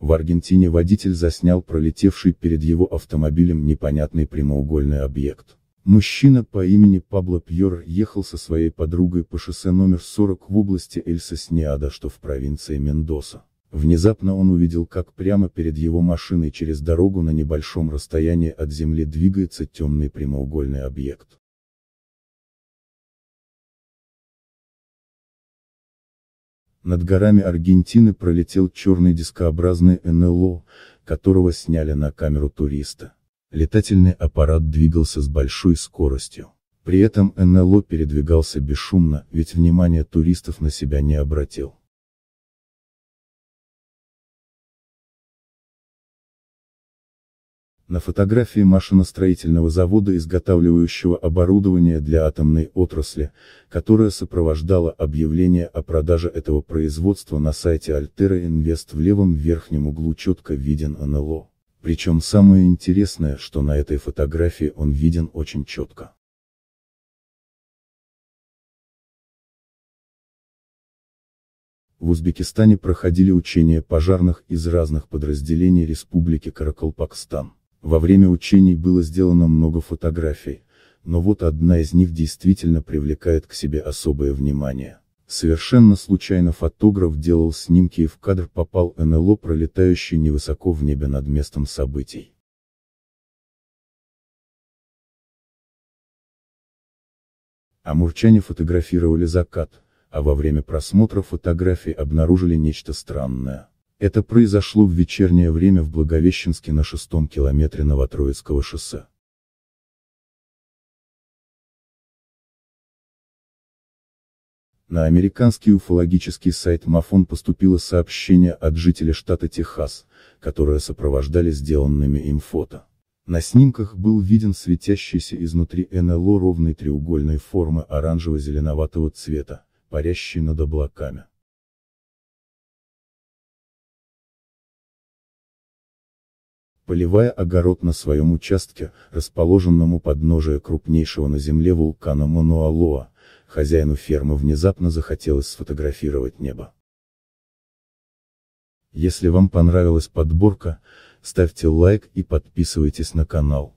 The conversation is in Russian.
В Аргентине водитель заснял пролетевший перед его автомобилем непонятный прямоугольный объект. Мужчина по имени Пабло Пьер ехал со своей подругой по шоссе номер 40 в области Эль-Сосниада, что в провинции Мендоса. Внезапно он увидел, как прямо перед его машиной через дорогу на небольшом расстоянии от земли двигается темный прямоугольный объект. Над горами Аргентины пролетел черный дискообразный НЛО, которого сняли на камеру туриста. Летательный аппарат двигался с большой скоростью. При этом НЛО передвигался бесшумно, ведь внимание туристов на себя не обратил. На фотографии машиностроительного завода, изготавливающего оборудование для атомной отрасли, которая сопровождала объявление о продаже этого производства на сайте Altera Invest в левом верхнем углу четко виден НЛО. Причем самое интересное, что на этой фотографии он виден очень четко. в Узбекистане проходили учения пожарных из разных подразделений Республики Каракалпакстан. Во время учений было сделано много фотографий, но вот одна из них действительно привлекает к себе особое внимание. Совершенно случайно фотограф делал снимки и в кадр попал НЛО, пролетающий невысоко в небе над местом событий. Амурчане фотографировали закат, а во время просмотра фотографий обнаружили нечто странное. Это произошло в вечернее время в Благовещенске на шестом километре Новотроицкого шоссе. На американский уфологический сайт Мафон поступило сообщение от жителя штата Техас, которое сопровождали сделанными им фото. На снимках был виден светящийся изнутри НЛО ровной треугольной формы оранжево-зеленоватого цвета, парящий над облаками. поливая огород на своем участке, расположенном у подножия крупнейшего на земле вулкана Мануалоа, хозяину фермы внезапно захотелось сфотографировать небо. Если вам понравилась подборка, ставьте лайк и подписывайтесь на канал.